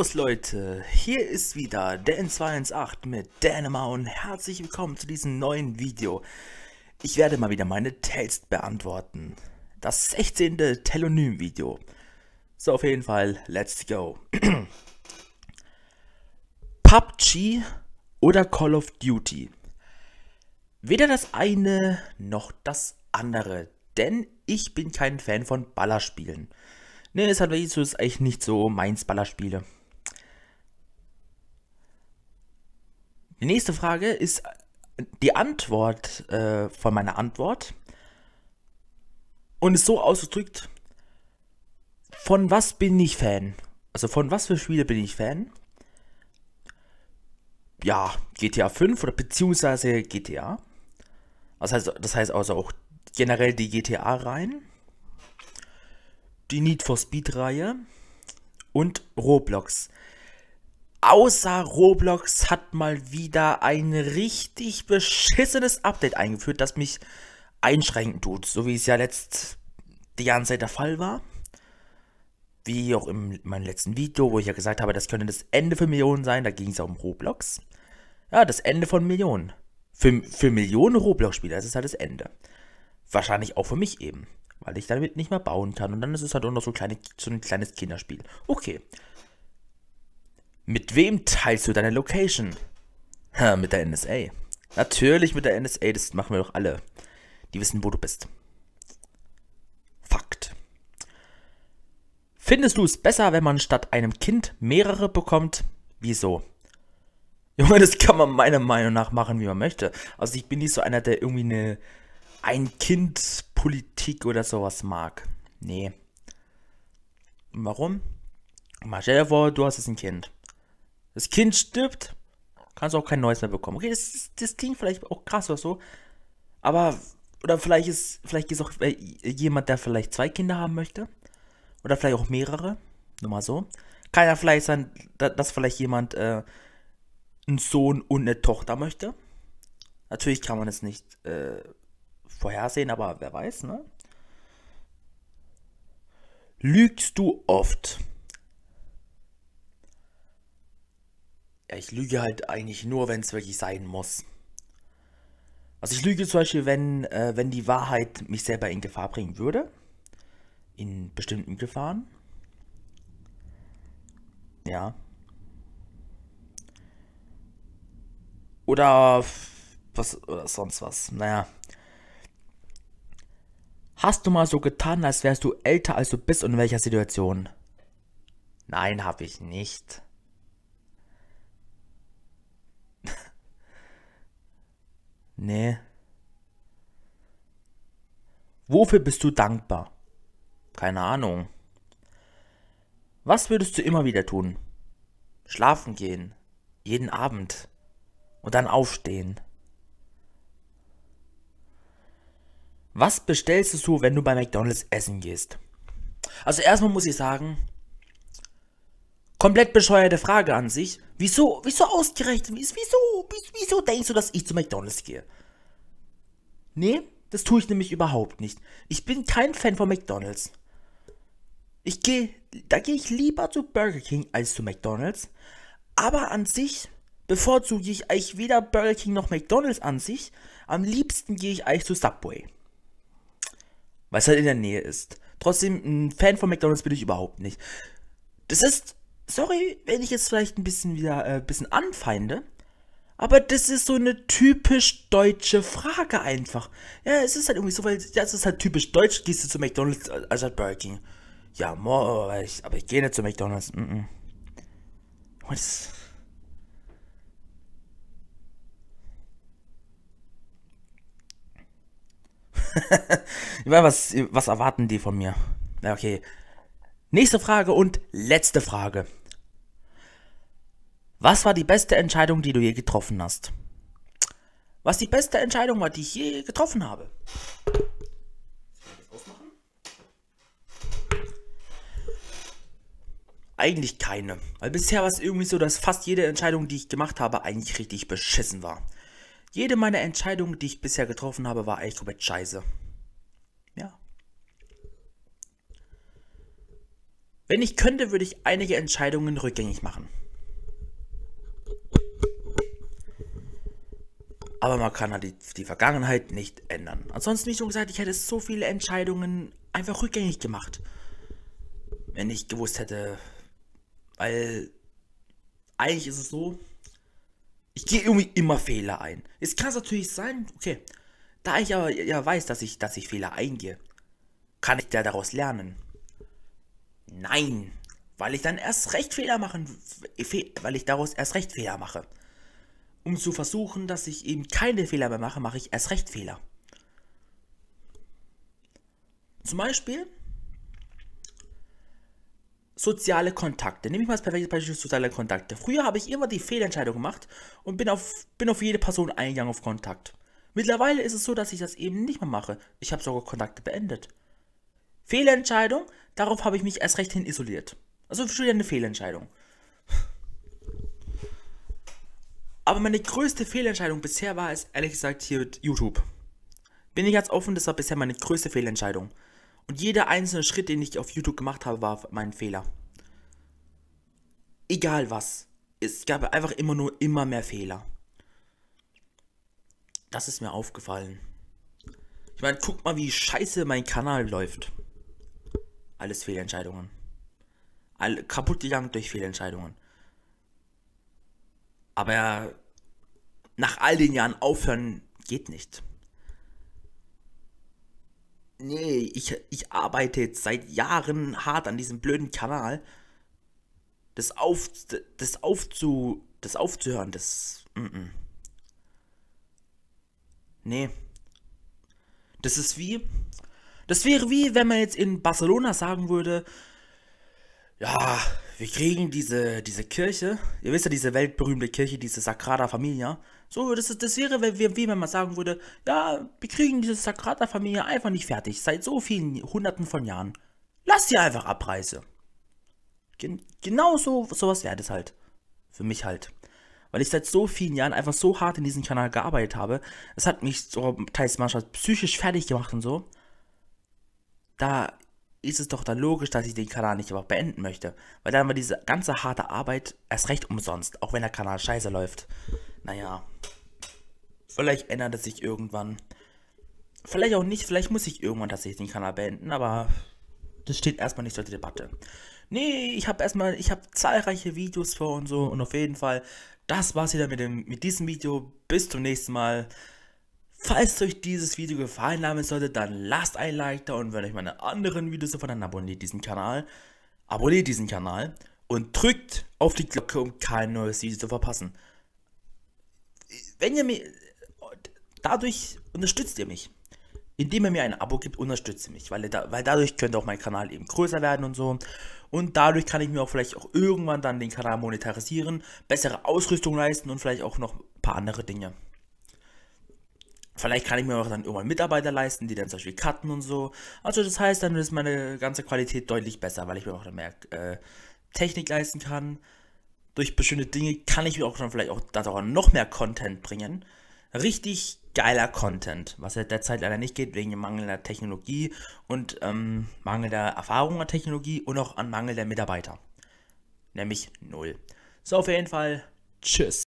Servus Leute, hier ist wieder Dan218 mit Dänemark und herzlich willkommen zu diesem neuen Video. Ich werde mal wieder meine Tales beantworten. Das 16. Telonym-Video. So, auf jeden Fall, let's go. PUBG oder Call of Duty? Weder das eine noch das andere, denn ich bin kein Fan von Ballerspielen. Ne, es hat wirklich so, ist eigentlich nicht so meins Ballerspiele. Die nächste Frage ist äh, die Antwort äh, von meiner Antwort und ist so ausgedrückt, von was bin ich Fan? Also von was für Spiele bin ich Fan? Ja, GTA 5 oder beziehungsweise GTA. Das heißt, das heißt also auch generell die GTA-Reihen, die Need for Speed-Reihe und Roblox. Außer Roblox hat mal wieder ein richtig beschissenes Update eingeführt, das mich einschränken tut, so wie es ja letzt die ganze Zeit der Fall war. Wie auch in meinem letzten Video, wo ich ja gesagt habe, das könnte das Ende für Millionen sein, da ging es ja um Roblox. Ja, das Ende von Millionen. Für, für Millionen Roblox-Spieler ist es halt das Ende. Wahrscheinlich auch für mich eben, weil ich damit nicht mehr bauen kann und dann ist es halt auch noch so, kleine, so ein kleines Kinderspiel. Okay, mit wem teilst du deine Location? Ha, mit der NSA. Natürlich mit der NSA, das machen wir doch alle. Die wissen, wo du bist. Fakt. Findest du es besser, wenn man statt einem Kind mehrere bekommt? Wieso? Junge, das kann man meiner Meinung nach machen, wie man möchte. Also ich bin nicht so einer, der irgendwie eine Ein-Kind-Politik oder sowas mag. Nee. Warum? Mal stell dir vor, du hast jetzt ein Kind das Kind stirbt, kannst du auch kein neues mehr bekommen. Okay, das, das klingt vielleicht auch krass oder so, aber, oder vielleicht ist, vielleicht ist auch äh, jemand, der vielleicht zwei Kinder haben möchte, oder vielleicht auch mehrere, nur mal so. Kann ja vielleicht sein, dass vielleicht jemand äh, einen Sohn und eine Tochter möchte. Natürlich kann man es nicht äh, vorhersehen, aber wer weiß, ne? Lügst du oft? Ja, ich lüge halt eigentlich nur, wenn es wirklich sein muss. Also ich lüge zum Beispiel, wenn, äh, wenn die Wahrheit mich selber in Gefahr bringen würde. In bestimmten Gefahren. Ja. Oder was oder sonst was. Naja. Hast du mal so getan, als wärst du älter als du bist und in welcher Situation? Nein, habe ich nicht. Nee. Wofür bist du dankbar? Keine Ahnung. Was würdest du immer wieder tun? Schlafen gehen. Jeden Abend. Und dann aufstehen. Was bestellst du, wenn du bei McDonald's essen gehst? Also erstmal muss ich sagen, komplett bescheuerte Frage an sich. Wieso, wieso ausgerechnet, wieso, wieso denkst du, dass ich zu McDonalds gehe? Nee, das tue ich nämlich überhaupt nicht. Ich bin kein Fan von McDonalds. Ich gehe, da gehe ich lieber zu Burger King als zu McDonalds. Aber an sich bevorzuge ich eigentlich weder Burger King noch McDonalds an sich. Am liebsten gehe ich eigentlich zu Subway. Weil es halt in der Nähe ist. Trotzdem, ein Fan von McDonalds bin ich überhaupt nicht. Das ist sorry, wenn ich jetzt vielleicht ein bisschen wieder äh, ein bisschen anfeinde, aber das ist so eine typisch deutsche Frage einfach. Ja, es ist halt irgendwie so, weil ja, es ist halt typisch deutsch, gehst du zu McDonalds äh, also halt Burger King. Ja, mo, ich, aber ich gehe nicht zu McDonalds. Mm -mm. Was? was, was erwarten die von mir? Ja, okay. Nächste Frage und letzte Frage. Was war die beste Entscheidung, die du je getroffen hast? Was die beste Entscheidung war, die ich je getroffen habe? Eigentlich keine. Weil bisher war es irgendwie so, dass fast jede Entscheidung, die ich gemacht habe, eigentlich richtig beschissen war. Jede meiner Entscheidungen, die ich bisher getroffen habe, war eigentlich komplett scheiße. Ja. Wenn ich könnte, würde ich einige Entscheidungen rückgängig machen. Aber man kann halt die, die Vergangenheit nicht ändern. Ansonsten, wie schon gesagt, ich hätte so viele Entscheidungen einfach rückgängig gemacht. Wenn ich gewusst hätte. Weil eigentlich ist es so, ich gehe irgendwie immer Fehler ein. Es kann natürlich sein, okay, da ich aber ja weiß, dass ich, dass ich Fehler eingehe, kann ich ja daraus lernen. Nein, weil ich dann erst recht Fehler machen, weil ich daraus erst recht Fehler mache um zu versuchen, dass ich eben keine Fehler mehr mache, mache ich erst recht Fehler. Zum Beispiel soziale Kontakte. Nehme ich mal das perfekte Beispiel soziale Kontakte. Früher habe ich immer die Fehlentscheidung gemacht und bin auf, bin auf jede Person eingegangen auf Kontakt. Mittlerweile ist es so, dass ich das eben nicht mehr mache. Ich habe sogar Kontakte beendet. Fehlentscheidung, darauf habe ich mich erst recht hin isoliert. Also schon eine Fehlentscheidung. Aber meine größte Fehlentscheidung bisher war es, ehrlich gesagt, hier mit YouTube. Bin ich ganz offen, das war bisher meine größte Fehlentscheidung. Und jeder einzelne Schritt, den ich auf YouTube gemacht habe, war mein Fehler. Egal was. Es gab einfach immer nur immer mehr Fehler. Das ist mir aufgefallen. Ich meine, guck mal, wie scheiße mein Kanal läuft. Alles Fehlentscheidungen. All, kaputt gegangen durch Fehlentscheidungen. Aber ja, nach all den Jahren aufhören geht nicht. Nee, ich, ich arbeite jetzt seit Jahren hart an diesem blöden Kanal. Das auf, das aufzu, das aufzuhören, das, mm, mm. Nee. Das ist wie, das wäre wie, wenn man jetzt in Barcelona sagen würde, ja, wir kriegen diese, diese Kirche, ihr wisst ja, diese weltberühmte Kirche, diese Sagrada Familia. So, das, ist, das wäre, wie, wie wenn man sagen würde, ja, wir kriegen diese Sagrada Familia einfach nicht fertig, seit so vielen Hunderten von Jahren. Lass sie einfach abreißen. Gen genau so, sowas wäre das halt. Für mich halt. Weil ich seit so vielen Jahren einfach so hart in diesem Kanal gearbeitet habe. Es hat mich so teils manchmal psychisch fertig gemacht und so. Da ist es doch dann logisch, dass ich den Kanal nicht einfach beenden möchte. Weil dann war diese ganze harte Arbeit erst recht umsonst, auch wenn der Kanal scheiße läuft. Naja, vielleicht ändert es sich irgendwann. Vielleicht auch nicht, vielleicht muss ich irgendwann tatsächlich den Kanal beenden, aber das steht erstmal nicht zur Debatte. Nee, ich habe erstmal, ich habe zahlreiche Videos vor und so und auf jeden Fall, das war's wieder mit, dem, mit diesem Video. Bis zum nächsten Mal. Falls euch dieses Video gefallen haben sollte, dann lasst ein Like da und wenn euch meine anderen Videos gefallen haben, abonniert diesen Kanal, abonniert diesen Kanal und drückt auf die Glocke, um kein neues Video zu verpassen. Wenn ihr mir, dadurch unterstützt ihr mich. Indem ihr mir ein Abo gibt, unterstützt ihr mich, weil, ihr da, weil dadurch könnte auch mein Kanal eben größer werden und so. Und dadurch kann ich mir auch vielleicht auch irgendwann dann den Kanal monetarisieren, bessere Ausrüstung leisten und vielleicht auch noch ein paar andere Dinge. Vielleicht kann ich mir auch dann irgendwann Mitarbeiter leisten, die dann zum Beispiel cutten und so. Also das heißt, dann ist meine ganze Qualität deutlich besser, weil ich mir auch dann mehr äh, Technik leisten kann. Durch bestimmte Dinge kann ich mir auch dann vielleicht auch dadurch noch mehr Content bringen. Richtig geiler Content, was ja derzeit leider nicht geht, wegen mangelnder Technologie und ähm, mangelnder Erfahrung an Technologie und auch an Mangel der Mitarbeiter. Nämlich null. So, auf jeden Fall, tschüss.